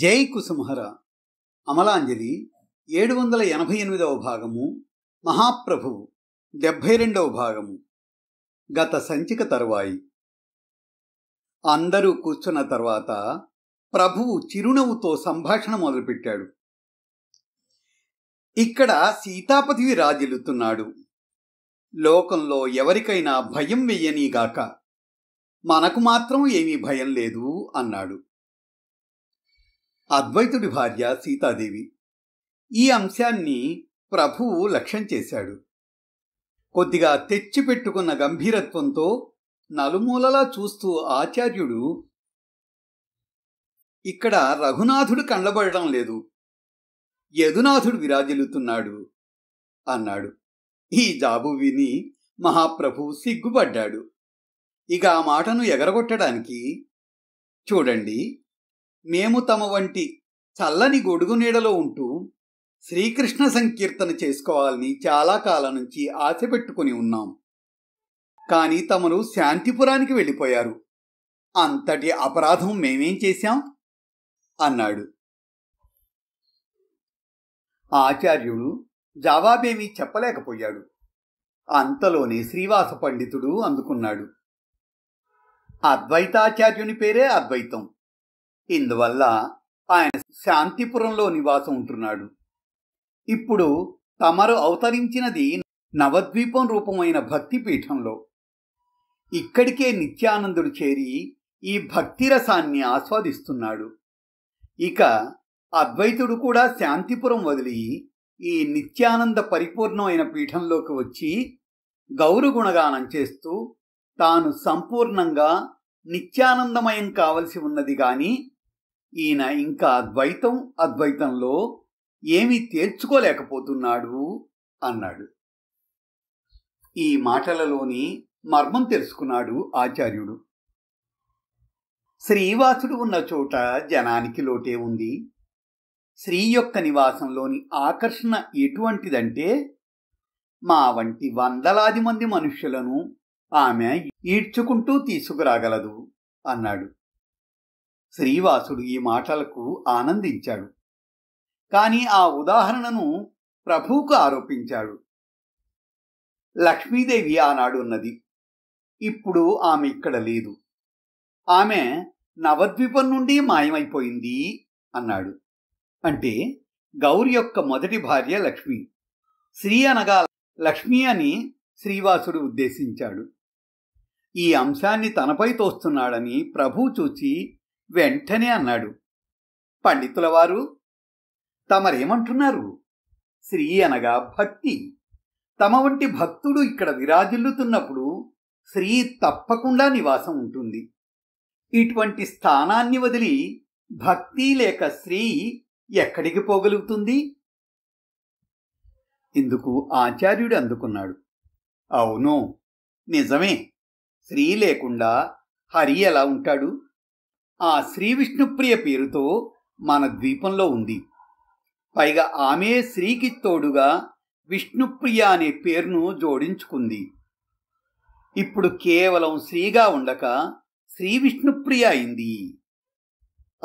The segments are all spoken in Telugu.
జై కుసుమహర అమలాంజలి ఏడు వందల ఎనభై ఎనిమిదవ భాగము మహాప్రభువు డెబ్భై రెండవ భాగము గత సంచిక తరువాయి అందరూ కూర్చున్న తర్వాత ప్రభువు చిరునవ్వుతో సంభాషణ మొదలుపెట్టాడు ఇక్కడ సీతాపతివి రాజిల్లుతున్నాడు లోకంలో ఎవరికైనా భయం వెయ్యనీగాక మనకు మాత్రం ఏమీ భయం లేదు అన్నాడు అద్వైతుడి భార్య సీతాదేవి ఈ అంశాన్ని ప్రభువు లక్ష్యం చేశాడు కొద్దిగా తెచ్చిపెట్టుకున్న గంభీరత్వంతో నలుమూలలా చూస్తూ ఆచార్యుడు ఇక్కడ రఘునాథుడు కండబడటం లేదు యదునాథుడు విరాజిల్లుతున్నాడు అన్నాడు ఈ జాబు విని మహాప్రభు సిగ్గుపడ్డాడు ఇక ఆ మాటను ఎగరగొట్టడానికి చూడండి మేము తమ వంటి చల్లని గొడుగు నీడలో ఉంటూ శ్రీకృష్ణ సంకీర్తన చేసుకోవాలని చాలా కాలం నుంచి ఆశ పెట్టుకుని ఉన్నాం కానీ తమరు శాంతిపురానికి వెళ్ళిపోయారు అంతటి అపరాధం మేమేం చేశాం అన్నాడు ఆచార్యుడు జవాబేమీ చెప్పలేకపోయాడు అంతలోనే శ్రీవాస పండితుడు అందుకున్నాడు అద్వైతాచార్యుని పేరే అద్వైతం ఇందువల్ల ఆయన శాంతిపురంలో నివాసం ఉంటున్నాడు ఇప్పుడు తమరు అవతరించినది నవద్వీపం రూపమైన భక్తి పీఠంలో ఇక్కడికే నిత్యానందుడు చేరి ఈ భక్తి రసాన్ని ఆస్వాదిస్తున్నాడు ఇక అద్వైతుడు కూడా శాంతిపురం వదిలి ఈ నిత్యానంద పరిపూర్ణమైన పీఠంలోకి వచ్చి గౌరగుణగానం చేస్తూ తాను సంపూర్ణంగా నిత్యానందమయం కావలసి ఉన్నది కానీ ఈయన ఇంకా అద్వైతం అద్వైతంలో ఏమీ తేల్చుకోలేకపోతున్నాడు అన్నాడు ఈ మాటలలోని మర్మం తెలుసుకున్నాడు ఆచార్యుడు శ్రీవాసుడు ఉన్న చోట జనానికి లోటే ఉంది శ్రీ యొక్క నివాసంలోని ఆకర్షణ ఎటువంటిదంటే మా వంటి వందలాది మంది మనుష్యులను ఆమె ఈడ్చుకుంటూ తీసుకురాగలదు అన్నాడు శ్రీవాసుడు ఈ మాటలకు ఆనందించాడు కాని ఆ ఉదాహరణను ప్రభువుకు ఆరోపించాడు లక్ష్మీదేవి ఆనాడు ఉన్నది ఇప్పుడు ఆమె ఇక్కడ లేదు ఆమె నవద్వీపం నుండి మాయమైపోయింది అన్నాడు అంటే గౌరి యొక్క మొదటి భార్య లక్ష్మి శ్రీ అనగా లక్ష్మి అని శ్రీవాసుడు ఉద్దేశించాడు ఈ అంశాన్ని తనపై తోస్తున్నాడని ప్రభు చూచి వెంటనే అన్నాడు పండితులవారు తమరేమంటున్నారు శ్రీ అనగా భక్తి తమ వంటి భక్తుడు ఇక్కడ విరాజిల్లుతున్నప్పుడు శ్రీ తప్పకుండా నివాసం ఉంటుంది ఇటువంటి స్థానాన్ని వదిలి భక్తి లేక శ్రీ ఎక్కడికి పోగలుగుతుంది ఇందుకు ఆచార్యుడు అందుకున్నాడు అవును నిజమే శ్రీ లేకుండా హరి ఎలా ఉంటాడు ఆ శ్రీ విష్ణుప్రియ పేరుతో మన ద్వీపంలో ఉంది పైగా ఆమె శ్రీకి తోడుగా విష్ణుప్రియ అనే పేరును జోడించుకుంది ఇప్పుడు కేవలం శ్రీగా ఉండక శ్రీ విష్ణుప్రియ అయింది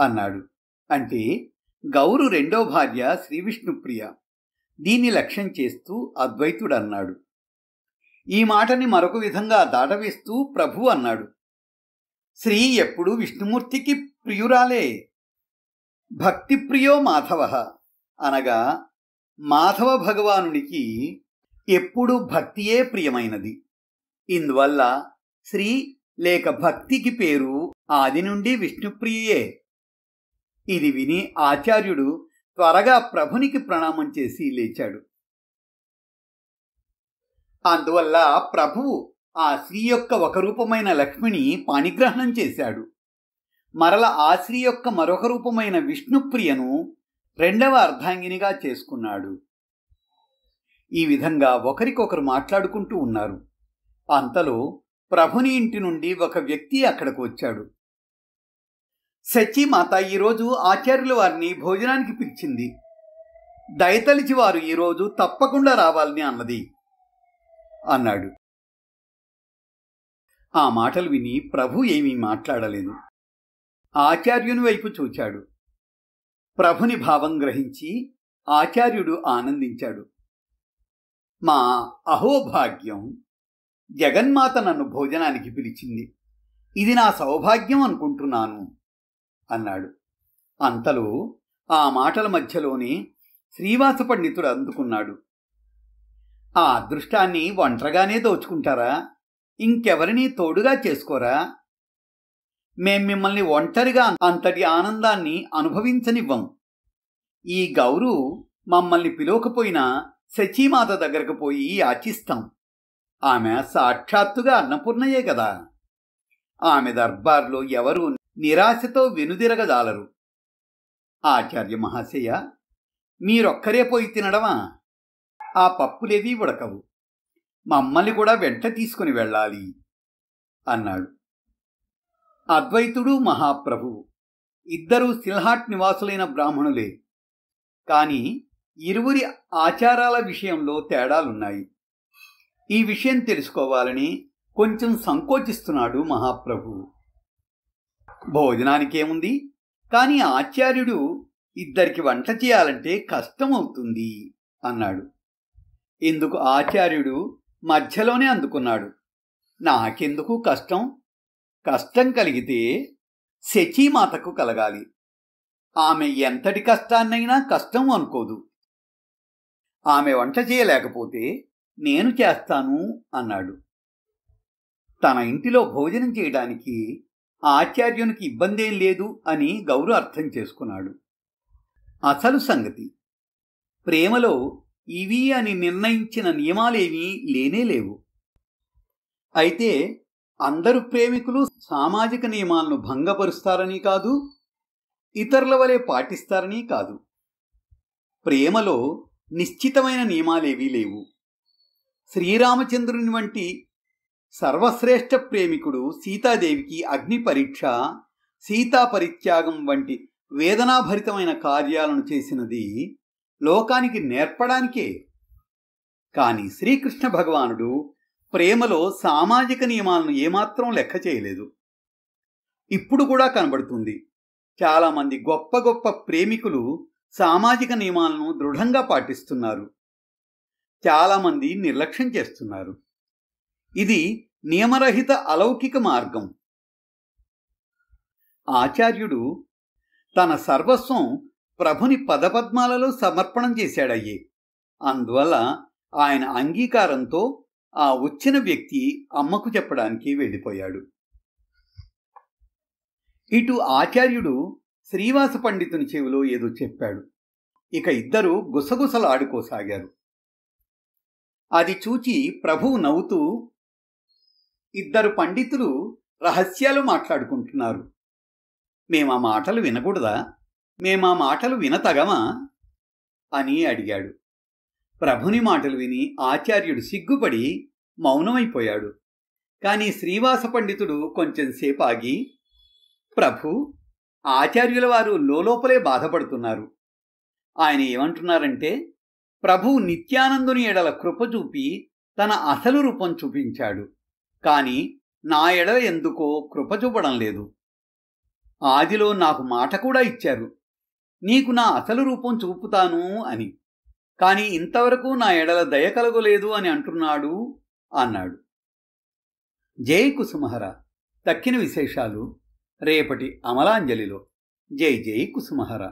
అన్నాడు అంటే గౌరు రెండో భార్య శ్రీ విష్ణుప్రియ దీన్ని లక్ష్యం చేస్తూ అద్వైతుడు అన్నాడు ఈ మాటని మరొక విధంగా దాటవేస్తూ ప్రభు అన్నాడు శ్రీ ఎప్పుడు విష్ణుమూర్తికి ప్రియురాలే భక్తిప్రియో మాధవ అనగా మాధవ భగవానునికి ఎప్పుడు భక్తియే ప్రియమైనది ఇందువల్ల శ్రీ లేక భక్తికి పేరు ఆది నుండి విష్ణుప్రియే ఇది విని ఆచార్యుడు త్వరగా ప్రభునికి ప్రణామం చేసి లేచాడు అందువల్ల ప్రభువు ఆ స్త్రీ యొక్క ఒక రూపమైన లక్ష్మిని పాణిగ్రహణం చేశాడు మరల ఆ స్త్రీ యొక్క మరొక రూపమైన విష్ణుప్రియను రెండవ అర్ధాంగినిగా చేసుకున్నాడు ఈ విధంగా ఒకరికొకరు మాట్లాడుకుంటూ ఉన్నారు అంతలో ప్రభుని ఇంటి నుండి ఒక వ్యక్తి అక్కడికి వచ్చాడు సచిమాత ఈరోజు ఆచార్యుల వారిని భోజనానికి పిలిచింది దయతలిచి వారు ఈరోజు తప్పకుండా రావాలని అన్నది అన్నాడు ఆ మాటలు విని ప్రభు ఏమీ మాట్లాడలేదు ఆచార్యుని వైపు చూచాడు ప్రభుని భావం గ్రహించి ఆచార్యుడు ఆనందించాడు మా అహోభాగ్యం జగన్మాత నన్ను భోజనానికి పిలిచింది ఇది నా సౌభాగ్యం అనుకుంటున్నాను అన్నాడు అంతలో ఆ మాటల మధ్యలోనే శ్రీవాస పండితుడు అందుకున్నాడు ఆ అదృష్టాన్ని ఒంటరిగానే దోచుకుంటారా ఇంకెవరిని తోడుగా చేసుకోరా మేం మిమ్మల్ని ఒంటరిగా అంతటి ఆనందాన్ని అనుభవించనివ్వం ఈ గౌరు మమ్మల్ని పిలవకపోయినా శచీమాత దగ్గరకు పోయి యాచిస్తాం ఆమె సాక్షాత్తుగా అన్నపూర్ణయే కదా ఆమె దర్బార్లో ఎవరు నిరాశతో వెనుదిరగజాలరు ఆచార్య మహాశయ మీరొక్కరే పోయి తినడమా ఆ పప్పులేవీ ఉడకవు మమ్మల్ని కూడా వెంట తీసుకుని వెళ్ళాలి అన్నాడు అద్వైతుడు మహాప్రభువు ఇద్దరూ సిల్హాట్ నివాసులైన బ్రాహ్మణులే కానీ ఇరువురి ఆచారాల విషయంలో తేడాలున్నాయి ఈ విషయం తెలుసుకోవాలని కొంచెం సంకోచిస్తున్నాడు మహాప్రభువు భోజనానికేముంది కానీ ఆచార్యుడు ఇద్దరికి వంట చేయాలంటే కష్టమవుతుంది అన్నాడు ఇందుకు ఆచార్యుడు మధ్యలోనే అందుకున్నాడు నాకెందుకు కష్టం కష్టం కలిగితే శచీమాతకు కలగాలి ఆమె ఎంతటి కష్టాన్నైనా కష్టం అనుకోదు ఆమె వంట చేయలేకపోతే నేను చేస్తాను అన్నాడు తన ఇంటిలో భోజనం చేయడానికి ఆచార్యునికి ఇబ్బంది ఏం లేదు అని గౌరు అర్థం చేసుకున్నాడు అసలు సంగతి ప్రేమలో ఇవి అని నిర్ణయించిన నియమాలేమీ లేనేలేవు అయితే అందరు ప్రేమికులు సామాజిక నియమాలను భంగపరుస్తారని కాదు ఇతరుల వలె పాటిస్తారని కాదు ప్రేమలో నిశ్చితమైన నియమాలేవీ లేవు శ్రీరామచంద్రుని వంటి సర్వశ్రేష్ఠ ప్రేమికుడు సీతాదేవికి అగ్ని పరీక్ష సీతా పరిత్యాగం వంటి వేదనాభరితమైన కార్యాలను చేసినది లోకానికి నేర్పడానికే కాని శ్రీకృష్ణ భగవానుడు ప్రేమలో సామాజిక నియమాలను ఏమాత్రం లెక్క చేయలేదు ఇప్పుడు కూడా కనబడుతుంది చాలామంది గొప్ప గొప్ప ప్రేమికులు సామాజిక నియమాలను దృఢంగా పాటిస్తున్నారు చాలామంది నిర్లక్ష్యం చేస్తున్నారు ఇది నియమరహిత అలౌకిక మార్గం ఆచార్యుడు తన సర్వస్వం ప్రభుని పదపద్మాలలో సమర్పణం చేశాడయ్యి అందువల్ల ఆయన అంగీకారంతో ఆ వచ్చిన వ్యక్తి అమ్మకు చెప్పడానికి వెళ్ళిపోయాడు ఇటు ఆచార్యుడు శ్రీవాస పండితుని చెవిలో ఏదో చెప్పాడు ఇక ఇద్దరు గుసగుసలాడుకోసాగారు అది చూచి ప్రభువు నవ్వుతూ ఇద్దరు పండితులు రహస్యాలు మాట్లాడుకుంటున్నారు మేము ఆ మాటలు వినకూడదా మేమా మాటలు వినతగమా అని అడిగాడు ప్రభుని మాటలు విని ఆచార్యుడు సిగ్గుపడి మౌనమైపోయాడు కానీ శ్రీవాస పండితుడు కొంచెంసేపు ఆగి ప్రభు ఆచార్యుల వారు లోపలే బాధపడుతున్నారు ఆయన ఏమంటున్నారంటే ప్రభు నిత్యానందుని ఎడల కృప చూపి తన అసలు రూపం చూపించాడు కాని నా ఎడల ఎందుకో కృప చూపడం లేదు ఆదిలో నాకు మాట కూడా ఇచ్చారు నీకు నా అసలు రూపం చూపుతాను అని కాని ఇంతవరకు నా ఎడల దయ కలగలేదు అని అంటున్నాడు అన్నాడు జై కుసుమహర తక్కిన విశేషాలు రేపటి అమలాంజలిలో జై జై కుసుమహర